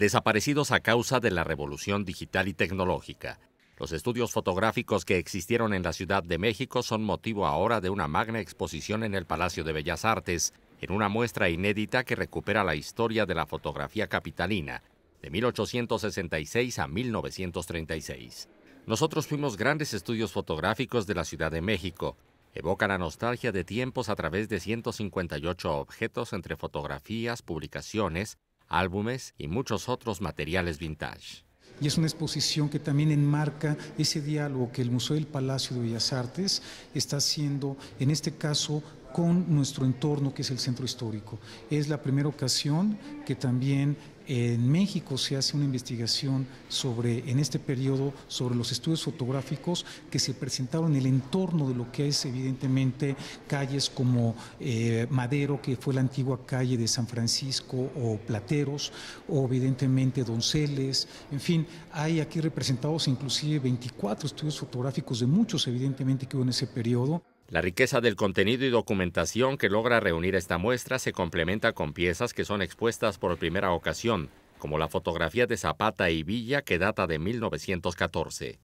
desaparecidos a causa de la revolución digital y tecnológica. Los estudios fotográficos que existieron en la Ciudad de México son motivo ahora de una magna exposición en el Palacio de Bellas Artes, en una muestra inédita que recupera la historia de la fotografía capitalina, de 1866 a 1936. Nosotros fuimos grandes estudios fotográficos de la Ciudad de México, evoca la nostalgia de tiempos a través de 158 objetos entre fotografías, publicaciones, álbumes y muchos otros materiales vintage. Y es una exposición que también enmarca ese diálogo que el Museo del Palacio de Bellas Artes está haciendo, en este caso, con nuestro entorno que es el centro histórico. Es la primera ocasión que también en México se hace una investigación sobre, en este periodo, sobre los estudios fotográficos que se presentaron en el entorno de lo que es evidentemente calles como eh, Madero, que fue la antigua calle de San Francisco, o Plateros, o evidentemente Donceles, en fin, hay aquí representados inclusive 24 estudios fotográficos de muchos evidentemente que hubo en ese periodo. La riqueza del contenido y documentación que logra reunir esta muestra se complementa con piezas que son expuestas por primera ocasión, como la fotografía de Zapata y Villa que data de 1914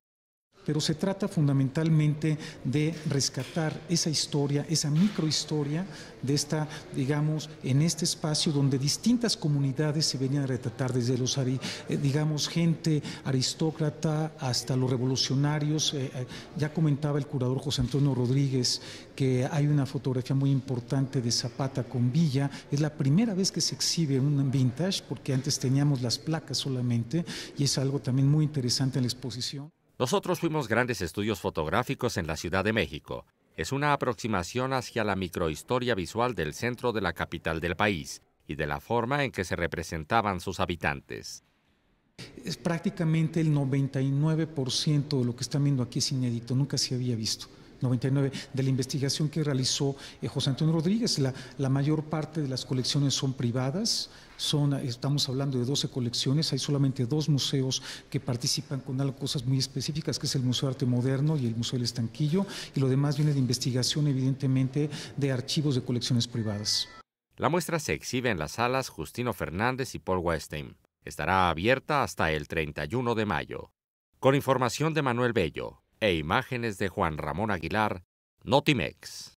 pero se trata fundamentalmente de rescatar esa historia, esa microhistoria de esta, digamos, en este espacio donde distintas comunidades se venían a retratar desde los, eh, digamos, gente aristócrata hasta los revolucionarios. Eh, eh, ya comentaba el curador José Antonio Rodríguez que hay una fotografía muy importante de Zapata con Villa. Es la primera vez que se exhibe un vintage porque antes teníamos las placas solamente y es algo también muy interesante en la exposición. Nosotros fuimos grandes estudios fotográficos en la Ciudad de México. Es una aproximación hacia la microhistoria visual del centro de la capital del país y de la forma en que se representaban sus habitantes. Es prácticamente el 99% de lo que están viendo aquí es inédito, nunca se había visto. 99, de la investigación que realizó eh, José Antonio Rodríguez. la, mayor parte de las colecciones son privadas, estamos hablando de 12 colecciones, hay solamente dos museos que participan con algo, cosas muy específicas, que es el Museo de Arte Moderno y el Museo del Estanquillo, y lo demás viene de investigación, evidentemente, de archivos de colecciones privadas. La muestra se exhibe en las salas Justino Fernández y Paul Westheim. Estará abierta hasta el 31 de mayo. Con información de Manuel Bello e imágenes de Juan Ramón Aguilar, Notimex.